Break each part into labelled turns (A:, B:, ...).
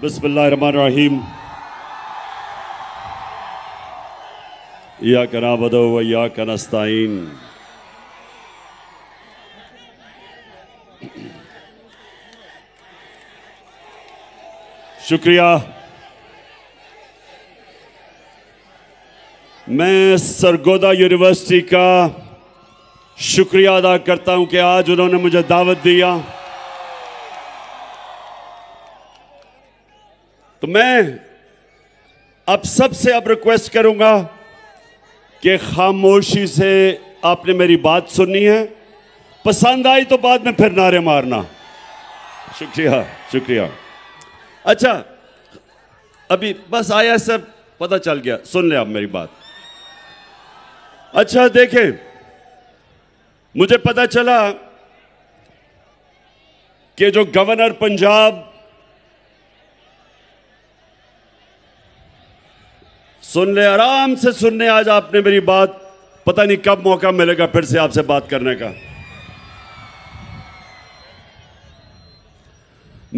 A: बिस्मिल्लाहिर्रहमानिर्रहीम या कना बदो व या कनस्ताइन शुक्रिया मैं सरगोदा यूनिवर्सिटी का शुक्रिया अदा करता हूं कि आज उन्होंने मुझे दावत दिया तो मैं अब सबसे अब रिक्वेस्ट करूंगा कि खामोशी से आपने मेरी बात सुननी है पसंद आई तो बाद में फिर नारे मारना शुक्रिया शुक्रिया अच्छा अभी बस आया सब पता चल गया सुन ले आप मेरी बात अच्छा देखें मुझे पता चला कि जो गवर्नर पंजाब सुन ले आराम से सुनने आज आपने मेरी बात पता नहीं कब मौका मिलेगा फिर से आपसे बात करने का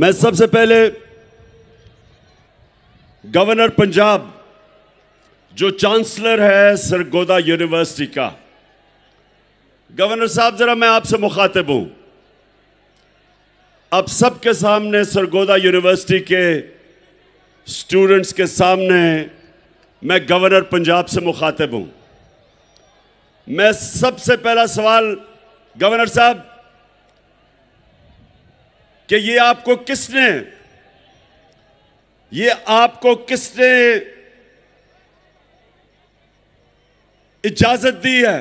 A: मैं सबसे पहले गवर्नर पंजाब जो चांसलर है सरगोदा यूनिवर्सिटी का गवर्नर साहब जरा मैं आपसे मुखातिब हूं आप सबके सामने सरगोदा यूनिवर्सिटी के स्टूडेंट्स के सामने मैं गवर्नर पंजाब से मुखातिब हूं मैं सबसे पहला सवाल गवर्नर साहब कि ये आपको किसने ये आपको किसने इजाजत दी है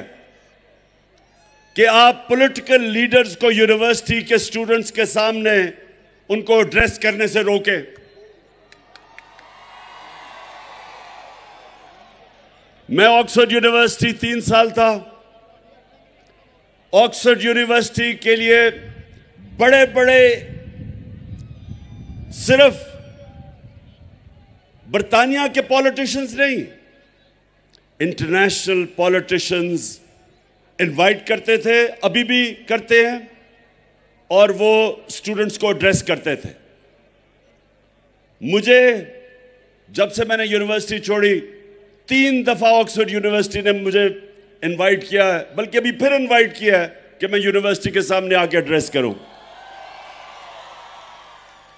A: कि आप पॉलिटिकल लीडर्स को यूनिवर्सिटी के स्टूडेंट्स के सामने उनको एड्रेस करने से रोकें मैं ऑक्सफोर्ड यूनिवर्सिटी तीन साल था ऑक्सफोर्ड यूनिवर्सिटी के लिए बड़े बड़े सिर्फ बरतानिया के पॉलिटिशियंस नहीं इंटरनेशनल पॉलिटिशियंस इनवाइट करते थे अभी भी करते हैं और वो स्टूडेंट्स को एड्रेस करते थे मुझे जब से मैंने यूनिवर्सिटी छोड़ी तीन दफ़ा ऑक्सफोर्ड यूनिवर्सिटी ने मुझे इनवाइट किया है बल्कि अभी फिर इनवाइट किया है कि मैं यूनिवर्सिटी के सामने आके एड्रेस करूं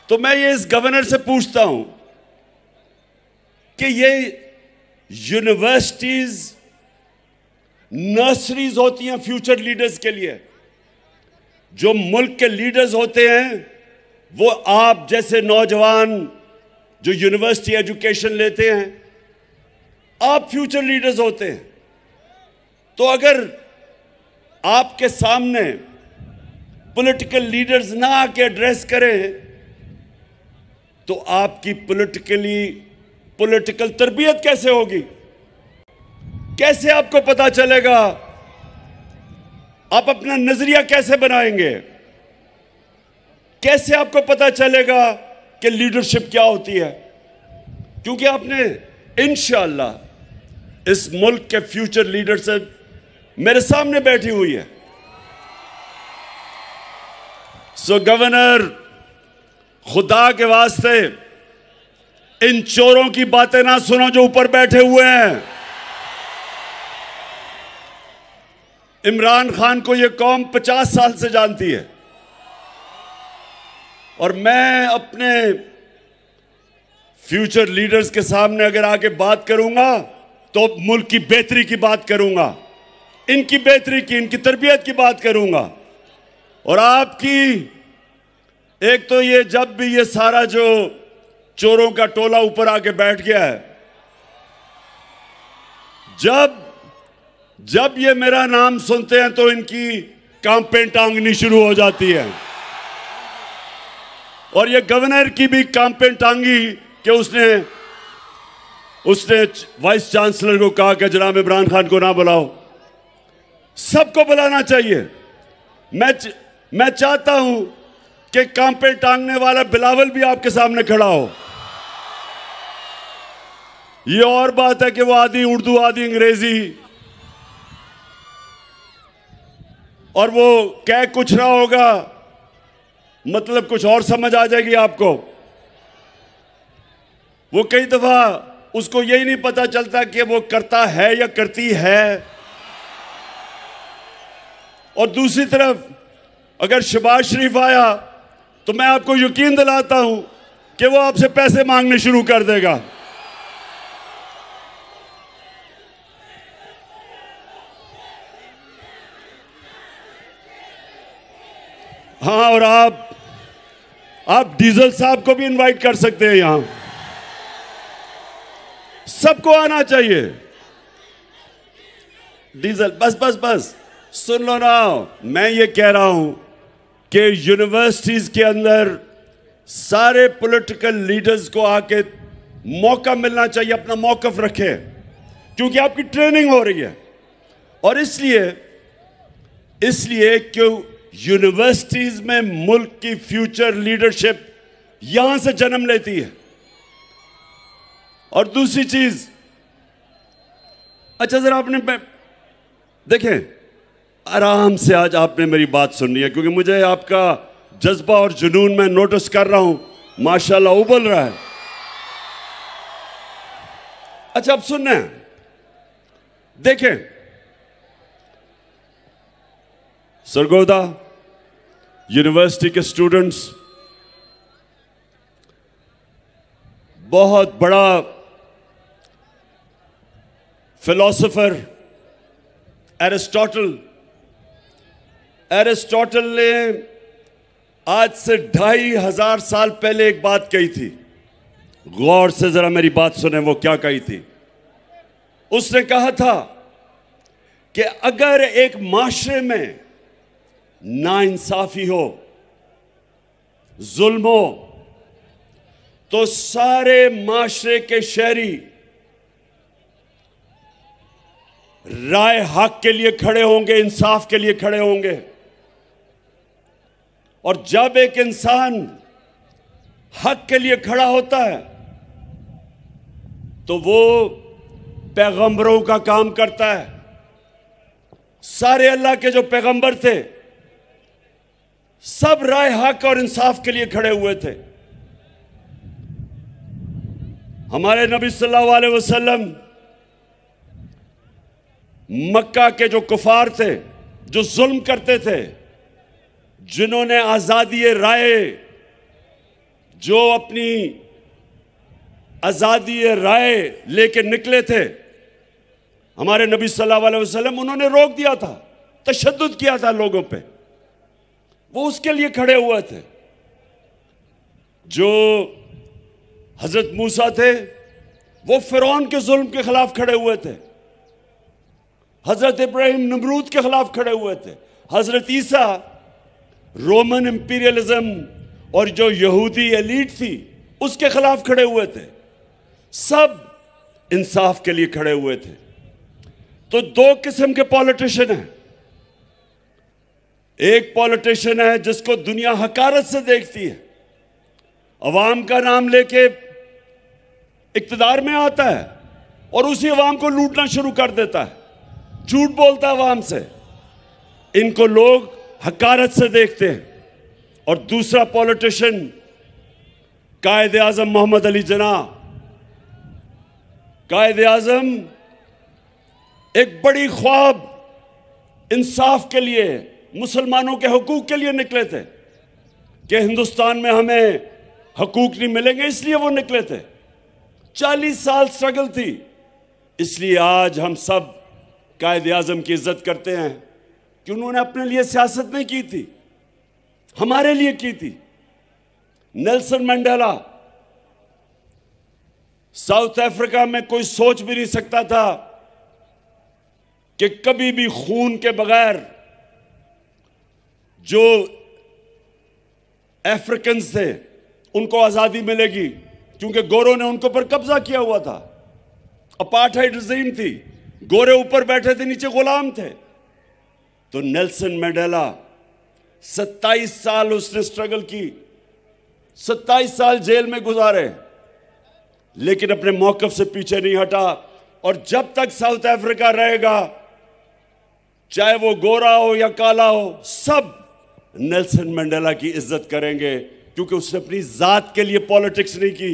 A: तो मैं ये इस गवर्नर से पूछता हूं कि ये यूनिवर्सिटीज नर्सरीज होती हैं फ्यूचर लीडर्स के लिए जो मुल्क के लीडर्स होते हैं वो आप जैसे नौजवान जो यूनिवर्सिटी एजुकेशन लेते हैं आप फ्यूचर लीडर्स होते हैं तो अगर आपके सामने पॉलिटिकल लीडर्स ना आके एड्रेस करें तो आपकी पॉलिटिकली पॉलिटिकल तरबियत कैसे होगी कैसे आपको पता चलेगा आप अपना नजरिया कैसे बनाएंगे कैसे आपको पता चलेगा कि लीडरशिप क्या होती है क्योंकि आपने इनशाला इस मुल्क के फ्यूचर लीडर से मेरे सामने बैठी हुई है सो so, गवर्नर खुदा के वास्ते इन चोरों की बातें ना सुनो जो ऊपर बैठे हुए हैं इमरान खान को यह कौम पचास साल से जानती है और मैं अपने फ्यूचर लीडर्स के सामने अगर आके बात करूंगा तो मुल्क की बेहतरी की बात करूंगा इनकी बेहतरी की इनकी तरबियत की बात करूंगा और आपकी एक तो ये जब भी ये सारा जो चोरों का टोला ऊपर आके बैठ गया है जब जब ये मेरा नाम सुनते हैं तो इनकी कांपें टांगनी शुरू हो जाती है और ये गवर्नर की भी कांपें टांगी कि उसने उसने वाइस चांसलर को कहा कि जनाब इमरान खान को ना बुलाओ सबको बुलाना चाहिए मैं मैं चाहता हूं कि काम पे टांगने वाला बिलावल भी आपके सामने खड़ा हो यह और बात है कि वो आधी उर्दू आधी अंग्रेजी और वो कह कुछ रहा होगा मतलब कुछ और समझ आ जाएगी आपको वो कई दफा उसको यही नहीं पता चलता कि वो करता है या करती है और दूसरी तरफ अगर शबाज शरीफ आया तो मैं आपको यकीन दिलाता हूं कि वो आपसे पैसे मांगने शुरू कर देगा हाँ और आप आप डीजल साहब को भी इनवाइट कर सकते हैं यहां सबको आना चाहिए डीजल बस बस बस सुन लो ना मैं ये कह रहा हूं कि यूनिवर्सिटीज के अंदर सारे पॉलिटिकल लीडर्स को आके मौका मिलना चाहिए अपना मौकफ रखे क्योंकि आपकी ट्रेनिंग हो रही है और इसलिए इसलिए क्यों यूनिवर्सिटीज में मुल्क की फ्यूचर लीडरशिप यहां से जन्म लेती है और दूसरी चीज अच्छा जरा आपने देखें आराम से आज आपने मेरी बात सुननी है क्योंकि मुझे आपका जज्बा और जुनून मैं नोटिस कर रहा हूं माशाल्लाह उबल रहा है अच्छा अब सुनने देखें सरगोदा यूनिवर्सिटी के स्टूडेंट्स बहुत बड़ा फिलोसोफर एरिस्टोटल एरिस्टोटल ने आज से ढाई हजार साल पहले एक बात कही थी गौर से जरा मेरी बात सुने वो क्या कही थी उसने कहा था कि अगर एक माशरे में नाइंसाफी हो जुल्म हो तो सारे माशरे के शहरी राय हक के लिए खड़े होंगे इंसाफ के लिए खड़े होंगे और जब एक इंसान हक के लिए खड़ा होता है तो वो पैगंबरों का काम करता है सारे अल्लाह के जो पैगंबर थे सब राय हक और इंसाफ के लिए खड़े हुए थे हमारे नबी सल्लल्लाहु अलैहि वसल्लम मक्का के जो कुफार थे जो जुल्म करते थे जिन्होंने आज़ादी राय जो अपनी आज़ादी राय लेके निकले थे हमारे नबी सल्लल्लाहु अलैहि वसल्लम उन्होंने रोक दिया था तशद किया था लोगों पे वो उसके लिए खड़े हुए थे जो हज़रत मूसा थे वो फ़िरौन के जुल्म के ख़िलाफ़ खड़े हुए थे हज़रत इब्राहिम नमरूद के ख़िलाफ़ खड़े हुए थे हज़रत ईसा रोमन एम्पीरियलिज्म और जो यहूदी एलीट थी उसके ख़िलाफ़ खड़े हुए थे सब इंसाफ के लिए खड़े हुए थे तो दो किस्म के पॉलिटिशियन हैं एक पॉलिटिशियन है जिसको दुनिया हकारत से देखती है अवाम का नाम लेके इकतदार में आता है और उसी अवाम को लूटना शुरू कर देता है झूठ बोलता है आवाम से इनको लोग हकारत से देखते हैं और दूसरा पॉलिटिशियन कायद आजम मोहम्मद अली जना कायद आजम एक बड़ी ख्वाब इंसाफ के लिए मुसलमानों के हकूक़ के लिए निकले थे कि हिंदुस्तान में हमें हकूक़ नहीं मिलेंगे इसलिए वो निकले थे चालीस साल स्ट्रगल थी इसलिए आज हम सब कायद आजम की इज्जत करते हैं कि उन्होंने अपने लिए सियासत नहीं की थी हमारे लिए की थी नेल्सन मंडेला साउथ अफ्रीका में कोई सोच भी नहीं सकता था कि कभी भी खून के बगैर जो अफ्रीकन थे उनको आज़ादी मिलेगी क्योंकि गोरों ने उनको पर कब्जा किया हुआ था अपार्टहाइड रजीम थी गोरे ऊपर बैठे थे नीचे गुलाम थे तो नेल्सन मंडेला 27 साल उसने स्ट्रगल की 27 साल जेल में गुजारे लेकिन अपने मौकफ से पीछे नहीं हटा और जब तक साउथ अफ्रीका रहेगा चाहे वो गोरा हो या काला हो सब नेल्सन मंडेला की इज्जत करेंगे क्योंकि उसने अपनी जात के लिए पॉलिटिक्स नहीं की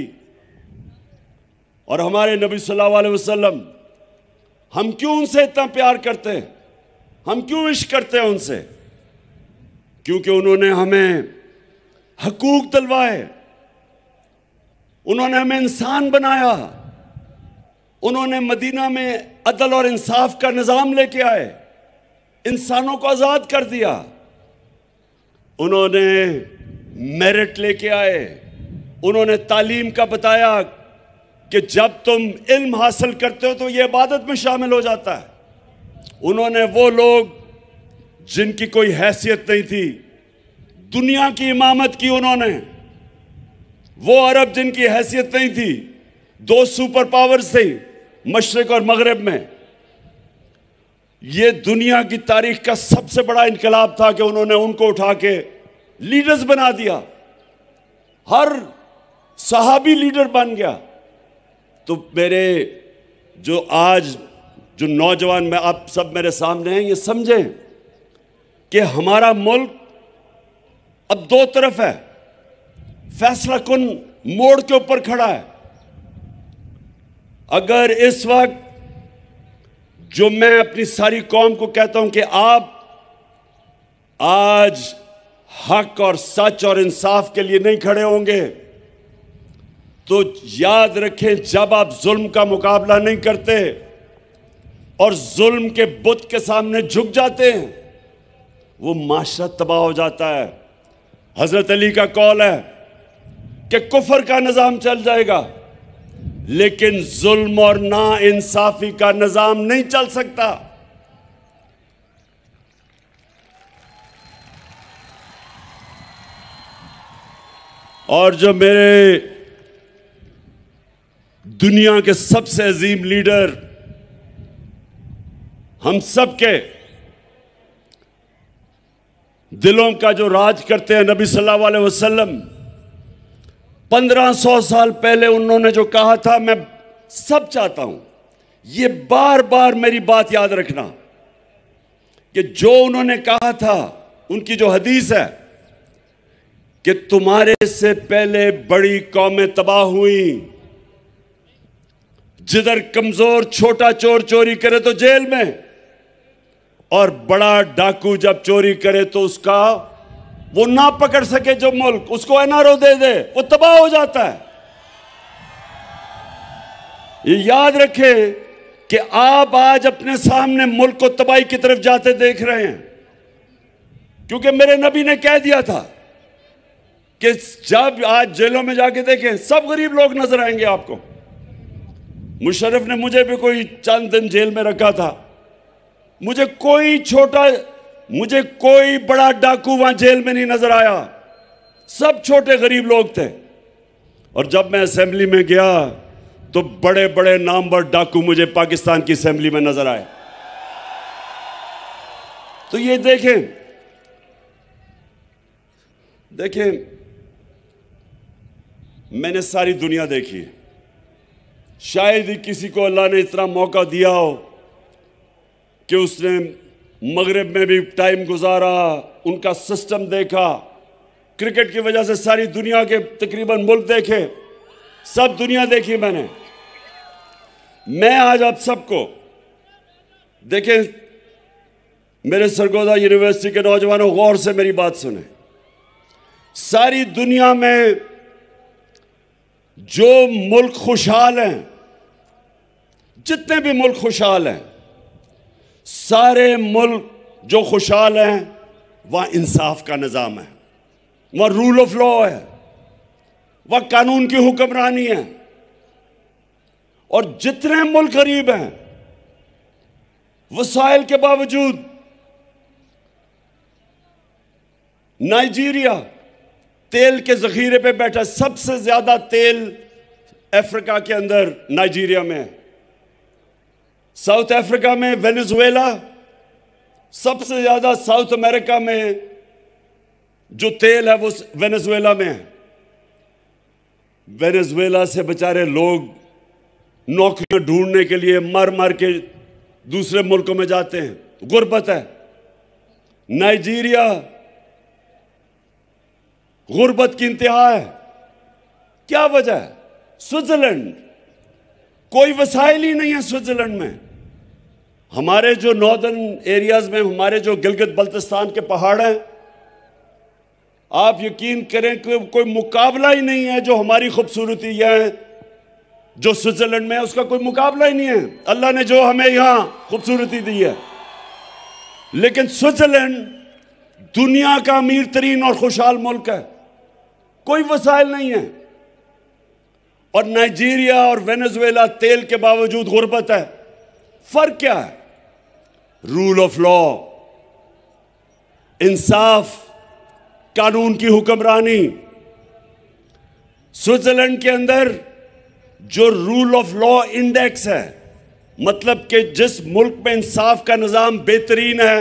A: और हमारे नबी सल्लल्लाहु अलैहि वसल्लम हम क्यों उनसे इतना प्यार करते हैं हम क्यों इश्क करते हैं उनसे क्योंकि उन्होंने हमें हकूक दिलवाए उन्होंने हमें इंसान बनाया उन्होंने मदीना में अदल और इंसाफ का निज़ाम लेके आए इंसानों को आज़ाद कर दिया उन्होंने मेरिट लेके आए उन्होंने तालीम का बताया कि जब तुम इल्म हासिल करते हो तो ये इबादत में शामिल हो जाता है उन्होंने वो लोग जिनकी कोई हैसियत नहीं थी दुनिया की इमामत की उन्होंने वो अरब जिनकी हैसियत नहीं थी दो सुपर पावर से मशरक और मगरब में ये दुनिया की तारीख का सबसे बड़ा इनकलाब था कि उन्होंने उनको उठा के लीडर्स बना दिया हर साहबी लीडर बन गया तो मेरे जो आज जो नौजवान मैं आप सब मेरे सामने हैं ये समझें कि हमारा मुल्क अब दो तरफ है फैसला कुन मोड़ के ऊपर खड़ा है अगर इस वक्त जो मैं अपनी सारी कौम को कहता हूं कि आप आज हक और सच और इंसाफ के लिए नहीं खड़े होंगे तो याद रखें जब आप जुल्म का मुकाबला नहीं करते और जुल्म के बुत के सामने झुक जाते हैं वो माशरा तबाह हो जाता है हजरत अली का कौल है कि कुफर का निज़ाम चल जाएगा लेकिन जुल्म और ना इंसाफी का निज़ाम नहीं चल सकता और जो मेरे दुनिया के सबसे अजीम लीडर हम सब के दिलों का जो राज करते हैं नबी सल्लल्लाहु अलैहि वसल्लम 1500 साल पहले उन्होंने जो कहा था मैं सब चाहता हूं ये बार बार मेरी बात याद रखना कि जो उन्होंने कहा था उनकी जो हदीस है कि तुम्हारे से पहले बड़ी कौमें तबाह हुई जिधर कमजोर छोटा चोर चोरी करे तो जेल में और बड़ा डाकू जब चोरी करे तो उसका वो ना पकड़ सके जो मुल्क उसको एनआरओ दे दे वो तबाह हो जाता है ये याद रखे कि आप आज अपने सामने मुल्क को तबाही की तरफ जाते देख रहे हैं क्योंकि मेरे नबी ने कह दिया था कि जब आज जेलों में जाके देखें सब गरीब लोग नजर आएंगे आपको मुशरफ ने मुझे भी कोई चंद दिन जेल में रखा था मुझे कोई छोटा मुझे कोई बड़ा डाकू वहां जेल में नहीं नजर आया सब छोटे गरीब लोग थे और जब मैं असेंबली में गया तो बड़े बड़े नाम पर डाकू मुझे पाकिस्तान की असेंबली में नजर आए तो ये देखें देखें मैंने सारी दुनिया देखी है शायद ही किसी को अल्लाह ने इतना मौका दिया हो कि उसने मगरब में भी टाइम गुजारा उनका सिस्टम देखा क्रिकेट की वजह से सारी दुनिया के तकरीबन मुल्क देखे सब दुनिया देखी मैंने मैं आज आप सबको देखें मेरे सरगोदा यूनिवर्सिटी के नौजवानों गौर से मेरी बात सुने सारी दुनिया में जो मुल्क खुशहाल हैं जितने भी मुल्क खुशहाल हैं सारे मुल्क जो खुशहाल हैं वह इंसाफ का निज़ाम है वह रूल ऑफ लॉ है वह कानून की हुक्मरानी है और जितने मुल्क गरीब हैं वसाइल के बावजूद नाइजीरिया तेल के जखीरे पे बैठा सबसे ज्यादा तेल अफ्रीका के अंदर नाइजीरिया में साउथ अफ्रीका में वेनेजुएला सबसे ज्यादा साउथ अमेरिका में जो तेल है वो वेनेजुएला में है वेनेजुएला से बेचारे लोग नौकरियां ढूंढने के लिए मर मर के दूसरे मुल्कों में जाते हैं तो गुर्बत है नाइजीरिया गुर्बत की इंतहा है क्या वजह है स्विट्जरलैंड कोई वसाइल ही नहीं है स्विट्जरलैंड में हमारे जो नॉर्दर्न एरियाज में हमारे जो गिलगित बल्तिस्तान के पहाड़ हैं आप यकीन करें कि कोई मुकाबला ही नहीं है जो हमारी खूबसूरती है जो स्विट्जरलैंड में है उसका कोई मुकाबला ही नहीं है अल्लाह ने जो हमें यहां खूबसूरती दी है लेकिन स्विट्जरलैंड दुनिया का अमीर तरीन और खुशहाल मुल्क है कोई वसाइल नहीं है और नाइजीरिया और वेनेजुएला तेल के बावजूद गुर्बत है फर्क क्या है रूल ऑफ लॉ इंसाफ कानून की हुक्मरानी स्विट्जरलैंड के अंदर जो रूल ऑफ लॉ इंडेक्स है मतलब कि जिस मुल्क में इंसाफ का निज़ाम बेहतरीन है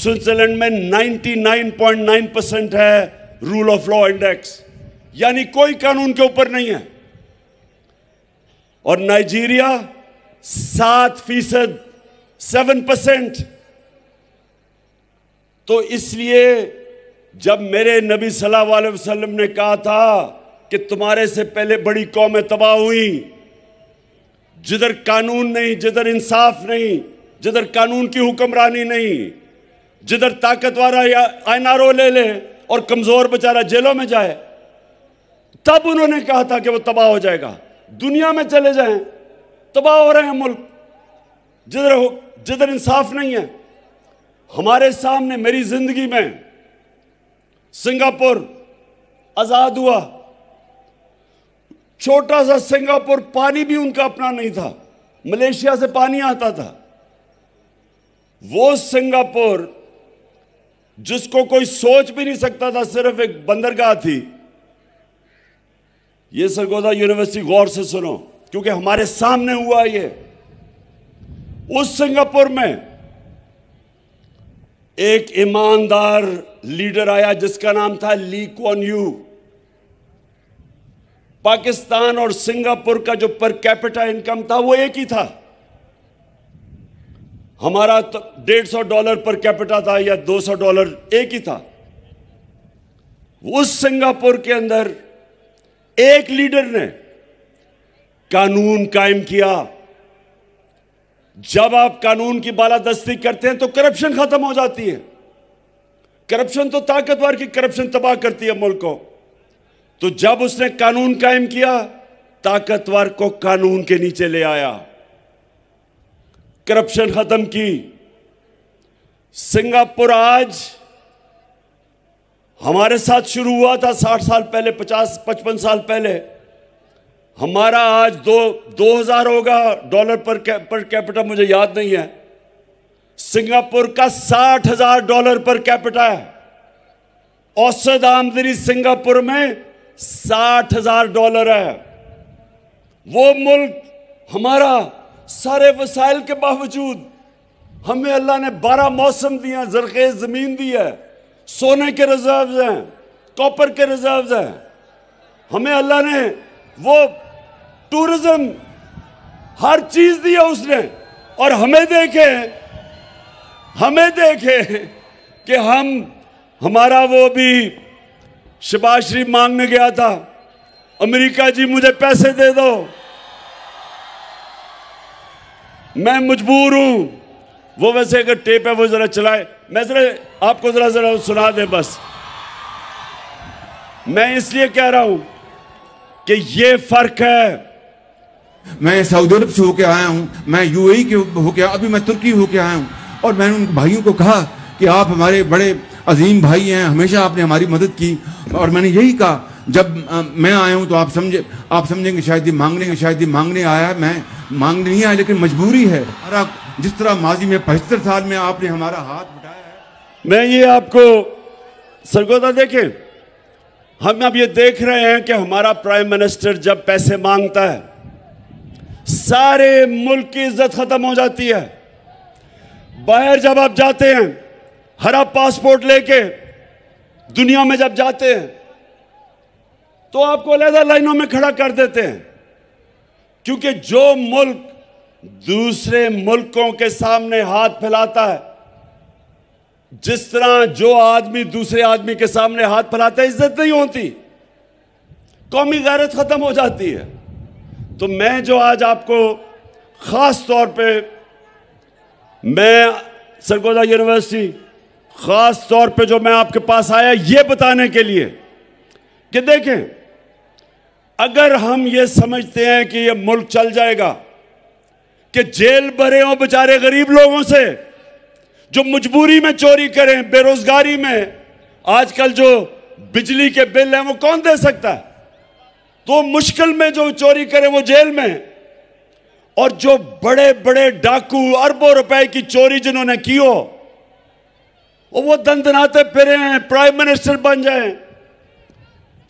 A: स्विट्जरलैंड में 99.9 परसेंट है रूल ऑफ लॉ इंडेक्स यानी कोई कानून के ऊपर नहीं है और नाइजीरिया सात फीसद सेवन परसेंट तो इसलिए जब मेरे नबी सल्लल्लाहु अलैहि वसल्लम ने कहा था कि तुम्हारे से पहले बड़ी कौमें तबाह हुई जिधर कानून नहीं जिधर इंसाफ नहीं जिधर कानून की हुक्मरानी नहीं जिधर ताकतवर आयनारो ले ले और कमज़ोर बेचारा जेलों में जाए तब उन्होंने कहा था कि वो तबाह हो जाएगा दुनिया में चले जाएं तबाह हो रहे हैं मुल्क जिधर हो जिधर इंसाफ नहीं है हमारे सामने मेरी जिंदगी में सिंगापुर आज़ाद हुआ छोटा सा सिंगापुर पानी भी उनका अपना नहीं था मलेशिया से पानी आता था वो सिंगापुर जिसको कोई सोच भी नहीं सकता था सिर्फ एक बंदरगाह थी ये सरगोदा यूनिवर्सिटी गौर से सुनो क्योंकि हमारे सामने हुआ ये उस सिंगापुर में एक ईमानदार लीडर आया जिसका नाम था ली क्वान यू पाकिस्तान और सिंगापुर का जो पर कैपिटा इनकम था वो एक ही था हमारा तो डेढ़ सौ डॉलर पर कैपिटा था या दो सौ डॉलर एक ही था उस सिंगापुर के अंदर एक लीडर ने कानून कायम किया जब आप कानून की बालादस्ती करते हैं तो करप्शन खत्म हो जाती है करप्शन तो ताकतवर की करप्शन तबाह करती है मुल्क को तो जब उसने कानून कायम किया ताकतवर को कानून के नीचे ले आया करप्शन खत्म की सिंगापुर आज हमारे साथ शुरू हुआ था साठ साल पहले पचास पचपन साल पहले हमारा आज दो दो हजार होगा डॉलर पर कै, पर कैपिटल मुझे याद नहीं है सिंगापुर का साठ हजार डॉलर पर कैपिटल है औसत आमदनी सिंगापुर में साठ हजार डॉलर है वो मुल्क हमारा सारे वसाइल के बावजूद हमें अल्लाह ने बारह मौसम दिया जरखेज ज़मीन दी है सोने के रिजर्व हैं कॉपर के रिजर्व हैं हमें अल्लाह ने वो टूरिज्म हर चीज़ दी है उसने और हमें देखे हमें देखे कि हम हमारा वो भी शबाज शरीफ मांगने गया था अमेरिका जी मुझे पैसे दे दो मैं मजबूर हूं वो वैसे अगर टेप है वो ज़रा चलाए मैं ज़रा आपको ज़रा ज़रा सुना दे बस मैं इसलिए कह रहा हूं कि ये फ़र्क है मैं सऊदी अरब से होके आया हूं मैं यूएई के होके आया अभी मैं तुर्की होके आया हूं और मैंने उन भाइयों को कहा कि आप हमारे बड़े अजीम भाई हैं हमेशा आपने हमारी मदद की और मैंने यही कहा जब आ, मैं आया हूं तो आप समझे आप समझेंगे शायद मांगने शायद मांगने आया मैं मांगने नहीं आया लेकिन मजबूरी है जिस तरह माजी में पचहत्तर साल में आपने हमारा हाथ उठाया है मैं ये आपको सरगोदा देखे हम अब ये देख रहे हैं कि हमारा प्राइम मिनिस्टर जब पैसे मांगता है सारे मुल्क की इज्जत खत्म हो जाती है बाहर जब आप जाते हैं हरा पासपोर्ट लेके दुनिया में जब जाते हैं तो आपको अलहदा लाइनों में खड़ा कर देते हैं क्योंकि जो मुल्क दूसरे मुल्कों के सामने हाथ फैलाता है जिस तरह जो आदमी दूसरे आदमी के सामने हाथ फैलाता है इज्जत नहीं होती कौमी गैरत ख़त्म हो जाती है तो मैं जो आज आपको ख़ास तौर पे मैं सरगोदा यूनिवर्सिटी ख़ास तौर पे जो मैं आपके पास आया ये बताने के लिए कि देखें अगर हम ये समझते हैं कि ये मुल्क चल जाएगा कि जेल भरे हो बेचारे गरीब लोगों से जो मजबूरी में चोरी करें बेरोजगारी में आजकल जो बिजली के बिल हैं वो कौन दे सकता है तो मुश्किल में जो चोरी करें वो जेल में और जो बड़े बड़े डाकू अरबों रुपए की चोरी जिन्होंने की हो वो दंदनाते फिरे हैं प्राइम मिनिस्टर बन जाए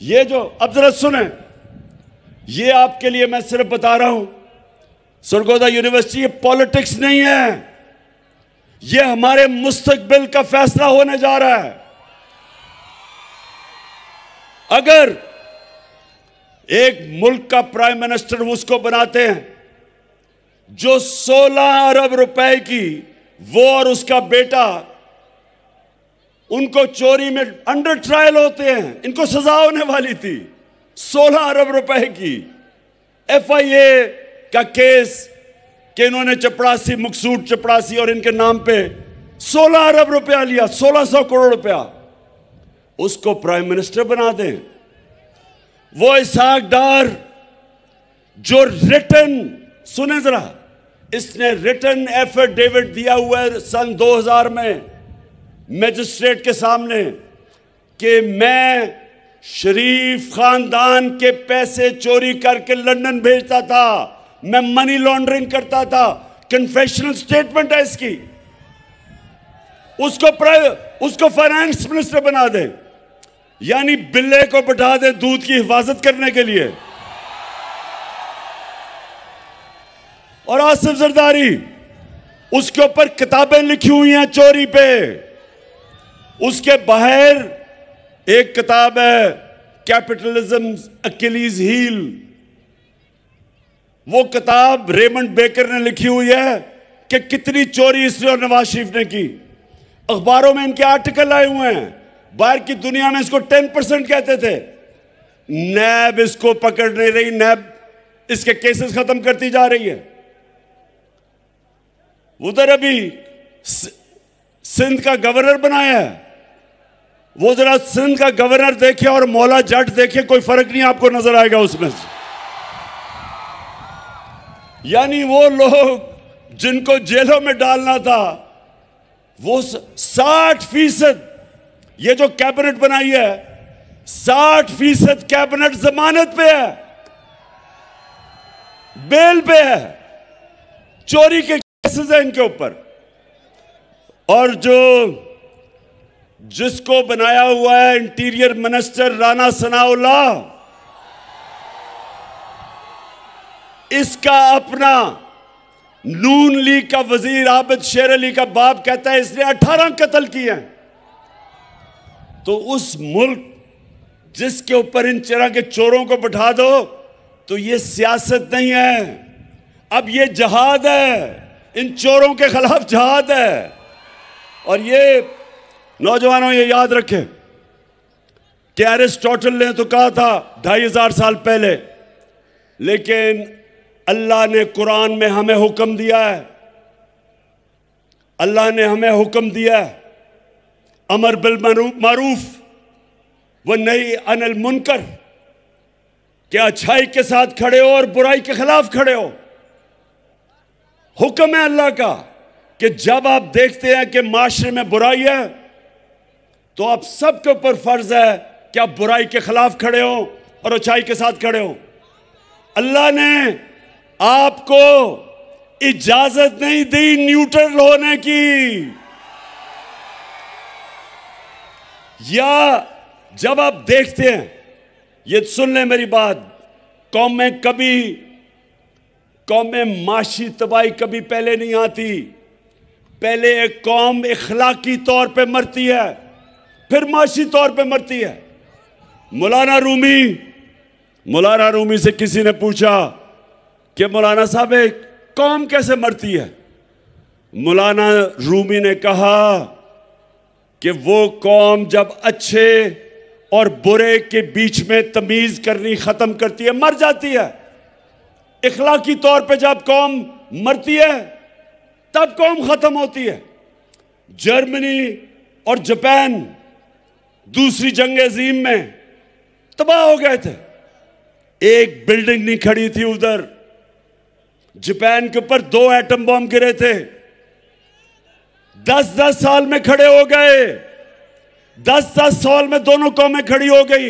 A: ये जो अब जरा सुने ये आपके लिए मैं सिर्फ बता रहा हूं सुरगोदा यूनिवर्सिटी ये पॉलिटिक्स नहीं है ये हमारे मुस्तकबिल का फैसला होने जा रहा है अगर एक मुल्क का प्राइम मिनिस्टर उसको बनाते हैं जो 16 अरब रुपए की वो और उसका बेटा उनको चोरी में अंडर ट्रायल होते हैं इनको सजा होने वाली थी सोलह अरब रुपए की एफआईए का केस कि के इन्होंने चपरासी मकसूद चपरासी और इनके नाम पे सोलह अरब रुपया लिया सोलह सौ करोड़ रुपया उसको प्राइम मिनिस्टर बना दें वो इसहाक डार जो रिटर्न सुने जरा इसने रिटर्न एफिडेविट दिया हुआ है सन 2000 में मजिस्ट्रेट के सामने कि मैं शरीफ खानदान के पैसे चोरी करके लंदन भेजता था मैं मनी लॉन्ड्रिंग करता था कन्फेशनल स्टेटमेंट है इसकी उसको उसको फाइनेंस मिनिस्टर बना दे यानी बिल्ले को बैठा दे दूध की हिफाजत करने के लिए और आसिफ जरदारी उसके ऊपर किताबें लिखी हुई हैं चोरी पे उसके बाहर एक किताब है कैपिटलिज्म अकेलीज हील वो किताब रेमंड बेकर ने लिखी हुई है कि कितनी चोरी इसने और नवाज शरीफ ने की अखबारों में इनके आर्टिकल आए हुए हैं बाहर की दुनिया में इसको टेन परसेंट कहते थे नैब इसको पकड़ नहीं रही नैब इसके केसेस खत्म करती जा रही है उधर अभी सिंध का गवर्नर बनाया है वो जरा सिंध का गवर्नर देखे और मौला जट देखे कोई फर्क नहीं आपको नजर आएगा उसमें से यानी वो लोग जिनको जेलों में डालना था वो साठ फीसद ये जो कैबिनेट बनाई है साठ फीसद कैबिनेट जमानत पे है बेल पे है चोरी के केसेस हैं इनके ऊपर और जो जिसको बनाया हुआ है इंटीरियर मिनिस्टर राना सनाउल्ला इसका अपना नून लीग का वजीर आबिद शेर अली का बाप कहता है इसने अठारह कत्ल किए हैं तो उस मुल्क जिसके ऊपर इन चरा के चोरों को बैठा दो तो ये सियासत नहीं है अब ये जहाद है इन चोरों के खिलाफ जहाद है और ये नौजवानों ये याद रखें कि एरिस्टोटल ने तो कहा था ढाई हजार साल पहले लेकिन अल्लाह ने कुरान में हमें हुक्म दिया है अल्लाह ने हमें हुक्म दिया है अमर बिल मरूफ व नई अनिल मुनकर के अच्छाई के साथ खड़े हो और बुराई के खिलाफ खड़े हो हुक्म है अल्लाह का कि जब आप देखते हैं कि माशरे में बुराई है तो आप सबके ऊपर फर्ज है कि आप बुराई के खिलाफ खड़े हो और अच्छाई के साथ खड़े हो अल्लाह ने आपको इजाजत नहीं दी न्यूट्रल होने की या जब आप देखते हैं ये सुन लें मेरी बात कौम में कभी कौम में माशी तबाही कभी पहले नहीं आती पहले एक कौम इखलाकी तौर पे मरती है फिर माशी तौर पे मरती है मौलाना रूमी मौलाना रूमी से किसी ने पूछा कि मौलाना साहब एक कौम कैसे मरती है मौलाना रूमी ने कहा कि वो कौम जब अच्छे और बुरे के बीच में तमीज़ करनी ख़त्म करती है मर जाती है इखलाकी तौर पे जब कौम मरती है तब कौम ख़त्म होती है जर्मनी और जापान दूसरी जंग अजीम में तबाह हो गए थे एक बिल्डिंग नहीं खड़ी थी उधर जापान के ऊपर दो एटम बॉम्ब गिरे थे दस दस साल में खड़े हो गए दस दस साल में दोनों कौमें खड़ी हो गई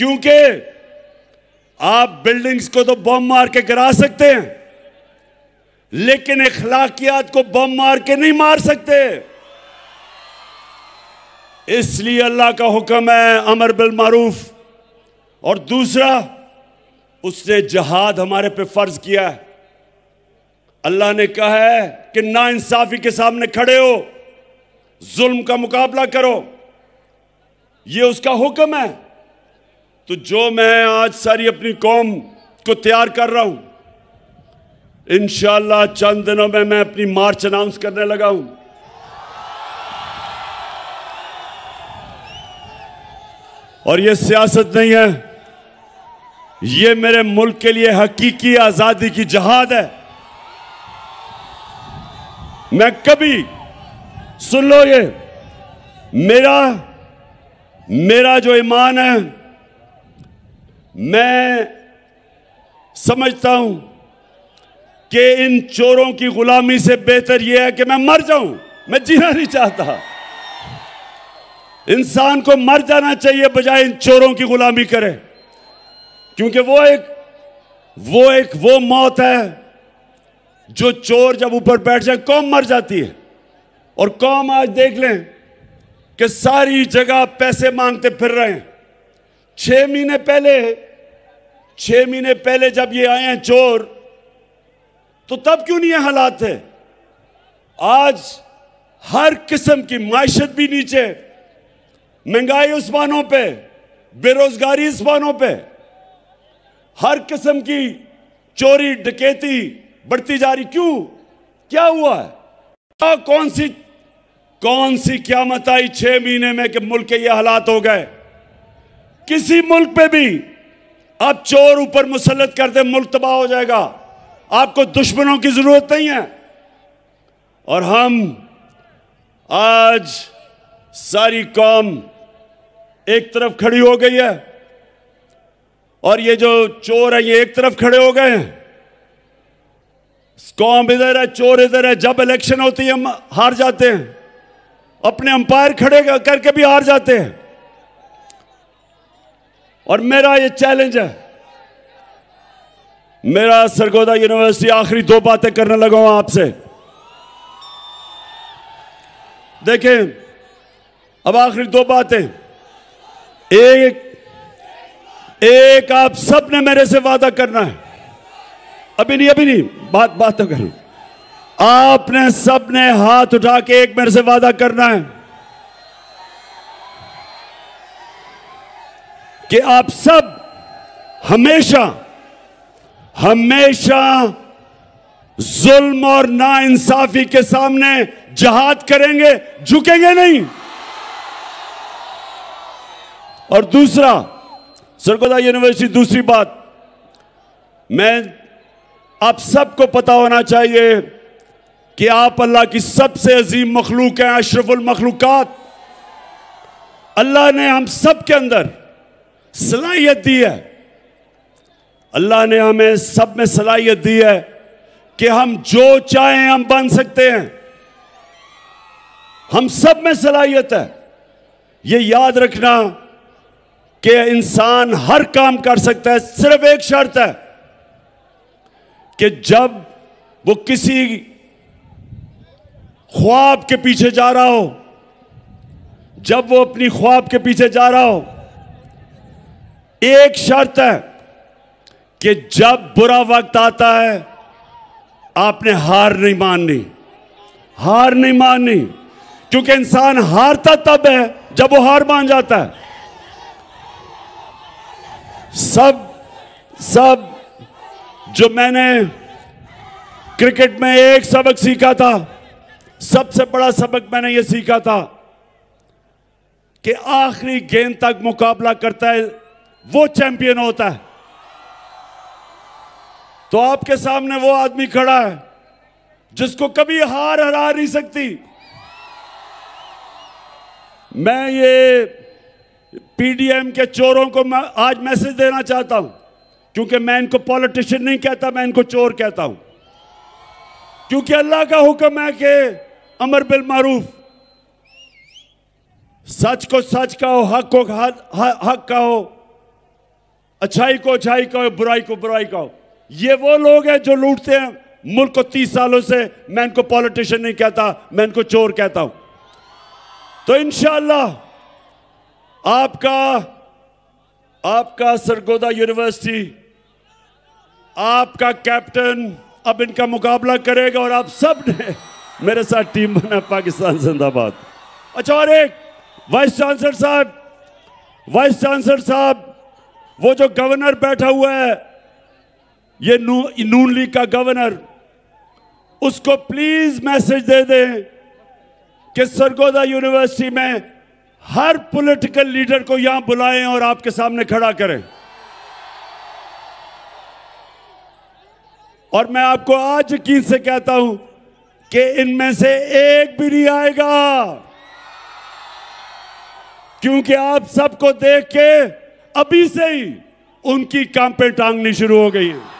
A: क्योंकि आप बिल्डिंग्स को तो बम मार के गिरा सकते हैं लेकिन इखलाकियात को बम मार के नहीं मार सकते इसलिए अल्लाह का हुक्म है अमर बिल मारूफ और दूसरा उसने जहाद हमारे पे फर्ज किया है अल्लाह ने कहा है कि ना इंसाफी के सामने खड़े हो जुल्म का मुकाबला करो ये उसका हुक्म है तो जो मैं आज सारी अपनी कौम को तैयार कर रहा हूं इन चंद दिनों में मैं अपनी मार्च अनाउंस करने लगा हूं और ये सियासत नहीं है ये मेरे मुल्क के लिए हकीकी आजादी की जहाद है मैं कभी सुन लो ये मेरा मेरा जो ईमान है मैं समझता हूं कि इन चोरों की गुलामी से बेहतर यह है कि मैं मर जाऊं मैं जीना नहीं चाहता इंसान को मर जाना चाहिए बजाय इन चोरों की गुलामी करे क्योंकि वो एक वो एक वो मौत है जो चोर जब ऊपर बैठ जाए कौम मर जाती है और कौम आज देख लें कि सारी जगह पैसे मांगते फिर रहे हैं छह महीने पहले छह महीने पहले जब ये आए हैं चोर तो तब क्यों नहीं हालात थे आज हर किस्म की मैशत भी नीचे महंगाई उस्मानों पे बेरोजगारी उस्मानों पे हर किस्म की चोरी डकैती बढ़ती जा रही क्यों क्या हुआ है क्या कौन सी कौन सी क्यामत आई छह महीने में कि मुल्क के ये हालात हो गए किसी मुल्क पे भी आप चोर ऊपर मुसलत कर दे मुल्क तबाह हो जाएगा आपको दुश्मनों की जरूरत नहीं है और हम आज सारी कौम एक तरफ खड़ी हो गई है और ये जो चोर है ये एक तरफ खड़े हो गए हैं कॉम इधर है चोर इधर है जब इलेक्शन होती है हम हार जाते हैं अपने अंपायर खड़े करके भी हार जाते हैं और मेरा ये चैलेंज है मेरा सरगोदा यूनिवर्सिटी आखिरी दो बातें करने लगा हूं आपसे देखें अब आखिरी दो बातें एक एक आप सब ने मेरे से वादा करना है अभी नहीं अभी नहीं बात बात तो करूं आपने सबने हाथ उठा के एक मेरे से वादा करना है कि आप सब हमेशा हमेशा जुल्म और ना इंसाफी के सामने जहाद करेंगे झुकेंगे नहीं और दूसरा सरगोदा यूनिवर्सिटी दूसरी बात मैं आप सबको पता होना चाहिए कि आप अल्लाह की सबसे अजीम मखलूक हैं अशरफुल मखलूकत अल्लाह ने हम सब के अंदर सलाहियत दी है अल्लाह ने हमें सब में सलाहियत दी है कि हम जो चाहें हम बन सकते हैं हम सब में सलाहियत है ये याद रखना कि इंसान हर काम कर सकता है सिर्फ एक शर्त है कि जब वो किसी ख्वाब के पीछे जा रहा हो जब वो अपनी ख्वाब के पीछे जा रहा हो एक शर्त है कि जब बुरा वक्त आता है आपने हार नहीं माननी हार नहीं माननी क्योंकि इंसान हारता तब है जब वो हार मान जाता है सब सब जो मैंने क्रिकेट में एक सबक सीखा था सबसे बड़ा सबक मैंने ये सीखा था कि आखिरी गेंद तक मुकाबला करता है वो चैंपियन होता है तो आपके सामने वो आदमी खड़ा है जिसको कभी हार हरा नहीं सकती मैं ये पीडीएम के चोरों को मैं आज मैसेज देना चाहता हूं क्योंकि मैं इनको पॉलिटिशियन नहीं कहता मैं इनको चोर कहता हूं क्योंकि अल्लाह का हुक्म है कि अमर बिल मारूफ सच को सच का हो हक को हक का हो अच्छाई को अच्छाई का हो बुराई को बुराई का हो ये वो लोग हैं जो लूटते हैं मुल्क को तीस सालों से मैं इनको पॉलिटिशियन नहीं कहता मैं इनको चोर कहता हूं तो इंशाल्लाह आपका आपका सरगोदा यूनिवर्सिटी आपका कैप्टन अब इनका मुकाबला करेगा और आप सब ने मेरे साथ टीम बना पाकिस्तान जिंदाबाद अच्छा और एक वाइस चांसलर साहब वाइस चांसलर साहब वो जो गवर्नर बैठा हुआ है ये नू, नून लीग का गवर्नर उसको प्लीज मैसेज दे दें कि सरगोदा यूनिवर्सिटी में हर पॉलिटिकल लीडर को यहां बुलाएं और आपके सामने खड़ा करें और मैं आपको आज यकीन से कहता हूं कि इनमें से एक भी नहीं आएगा क्योंकि आप सबको देख के अभी से ही उनकी काम टांगनी शुरू हो गई है